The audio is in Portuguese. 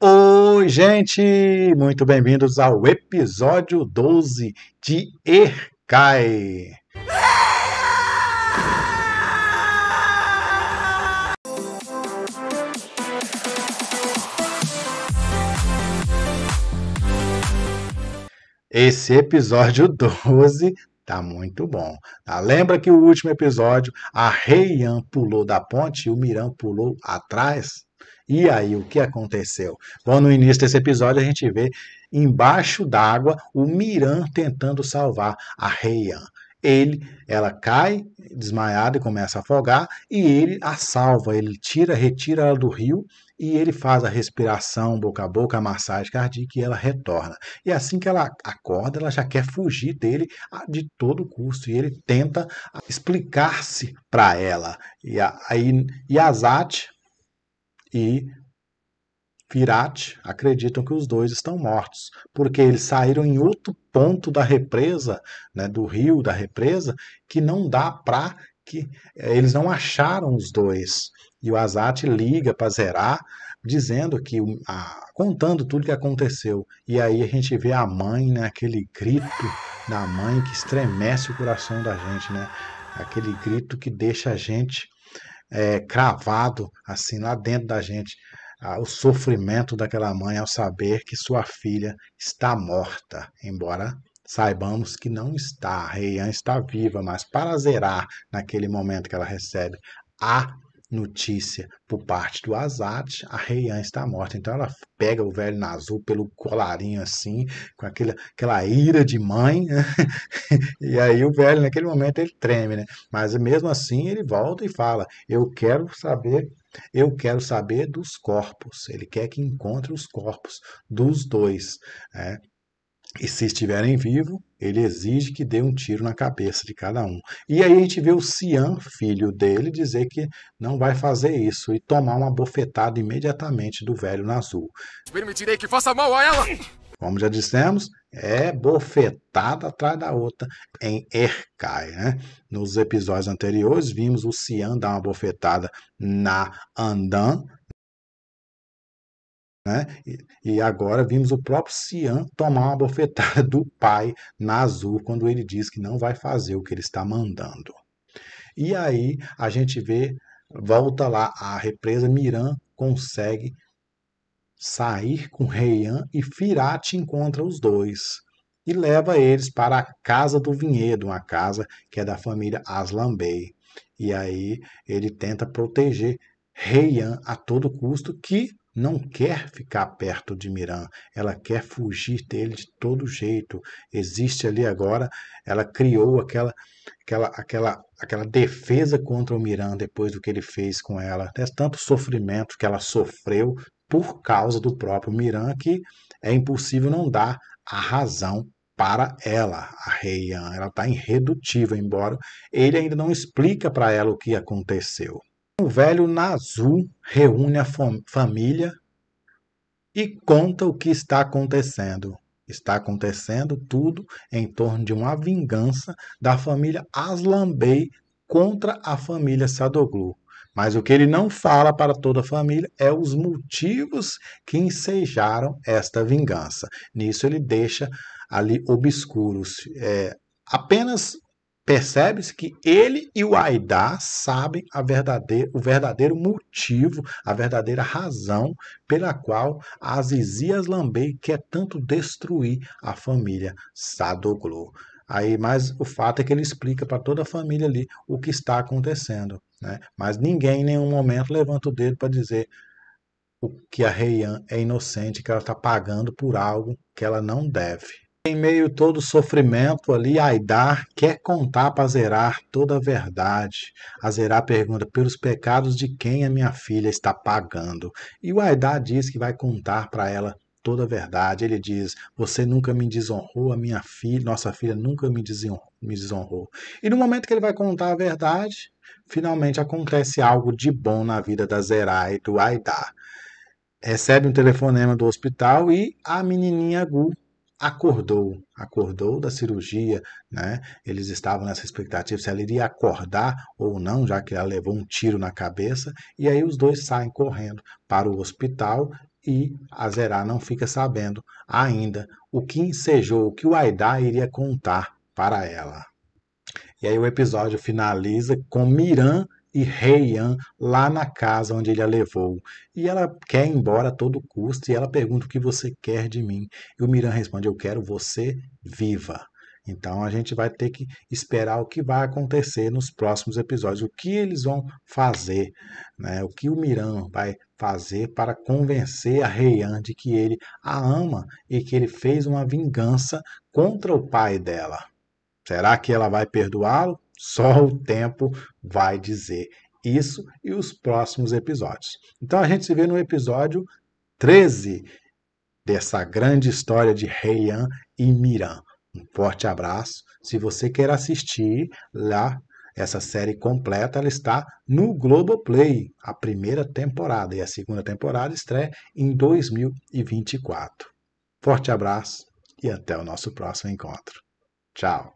Oi, gente! Muito bem-vindos ao episódio 12 de Ercai. Esse episódio 12 Tá muito bom. Tá? Lembra que o último episódio, a Reian pulou da ponte e o Miran pulou atrás? E aí, o que aconteceu? Bom, no início desse episódio, a gente vê embaixo d'água o Miran tentando salvar a Heian. Ele, ela cai desmaiada e começa a afogar, e ele a salva, ele tira, retira ela do rio e ele faz a respiração boca a boca, a massagem cardíaca e ela retorna. E assim que ela acorda, ela já quer fugir dele de todo custo e ele tenta explicar-se para ela. E aí Yazat, e Virat acreditam que os dois estão mortos, porque eles saíram em outro ponto da represa, né, do rio da represa, que não dá para que eh, eles não acharam os dois. E o Azat liga para zerar, dizendo que a, contando tudo que aconteceu. E aí a gente vê a mãe, né, aquele grito da mãe que estremece o coração da gente, né? Aquele grito que deixa a gente é, cravado assim lá dentro da gente o sofrimento daquela mãe ao saber que sua filha está morta, embora saibamos que não está, a Reian está viva, mas para zerar naquele momento que ela recebe a notícia por parte do Azad a Reian está morta. Então ela pega o velho Nazul pelo colarinho assim, com aquela, aquela ira de mãe, né? e aí o velho naquele momento ele treme, né? Mas mesmo assim ele volta e fala: "Eu quero saber eu quero saber dos corpos. Ele quer que encontre os corpos dos dois. Né? E se estiverem vivos, ele exige que dê um tiro na cabeça de cada um. E aí a gente vê o Cian, filho dele, dizer que não vai fazer isso e tomar uma bofetada imediatamente do velho Nazul. Permitirei que faça mal a ela! Como já dissemos, é bofetada atrás da outra em Erkai. Né? Nos episódios anteriores, vimos o Cian dar uma bofetada na Andan, né? E, agora vimos o próprio Cian tomar uma bofetada do pai na Azul quando ele diz que não vai fazer o que ele está mandando. E aí a gente vê, volta lá a represa, Miran consegue sair com Reian e Firat encontra os dois e leva eles para a casa do vinhedo, uma casa que é da família Aslan Bey. E aí ele tenta proteger Reian a todo custo, que não quer ficar perto de Miran, ela quer fugir dele de todo jeito. Existe ali agora, ela criou aquela aquela aquela aquela defesa contra o Miran depois do que ele fez com ela, até tanto sofrimento que ela sofreu por causa do próprio Miran que é impossível não dar a razão para ela, a Reian. Ela está irredutível, embora ele ainda não explica para ela o que aconteceu. O velho Nazu reúne a fam família e conta o que está acontecendo. Está acontecendo tudo em torno de uma vingança da família Aslan Bey contra a família Sadoglu. Mas o que ele não fala para toda a família é os motivos que ensejaram esta vingança. Nisso ele deixa ali obscuros. É, apenas Percebe-se que ele e o Aidá sabem verdadeira, o verdadeiro motivo, a verdadeira razão pela qual Azizias Lambei quer tanto destruir a família Sadoglu. Aí, mas o fato é que ele explica para toda a família ali o que está acontecendo. Né? Mas ninguém em nenhum momento levanta o dedo para dizer o que a Reian é inocente, que ela está pagando por algo que ela não deve. Em meio todo sofrimento ali, Aidar quer contar para Zerar toda a verdade. A Zerar pergunta pelos pecados de quem a minha filha está pagando. E o Aidar diz que vai contar para ela toda a verdade. Ele diz: Você nunca me desonrou, a minha filha, nossa filha nunca me desonrou. E no momento que ele vai contar a verdade, finalmente acontece algo de bom na vida da Zerar e do Aidar. Recebe um telefonema do hospital e a menininha Gu acordou, acordou da cirurgia, né? Eles estavam nessa expectativa se ela iria acordar ou não, já que ela levou um tiro na cabeça, e aí os dois saem correndo para o hospital e a Zerá não fica sabendo ainda o que ensejou, o que o Aidá iria contar para ela. E aí o episódio finaliza com Miran e Heian lá na casa onde ele a levou. E ela quer ir embora a todo custo e ela pergunta o que você quer de mim. E o Miran responde: Eu quero você viva. Então a gente vai ter que esperar o que vai acontecer nos próximos episódios, o que eles vão fazer, né? o que o Miran vai fazer para convencer a Reian de que ele a ama e que ele fez uma vingança contra o pai dela. Será que ela vai perdoá-lo só o tempo vai dizer isso e os próximos episódios. Então a gente se vê no episódio 13 dessa grande história de Heian e Miran. Um forte abraço. Se você quer assistir lá essa série completa, ela está no Globoplay, a primeira temporada, e a segunda temporada estreia em 2024. Forte abraço e até o nosso próximo encontro. Tchau!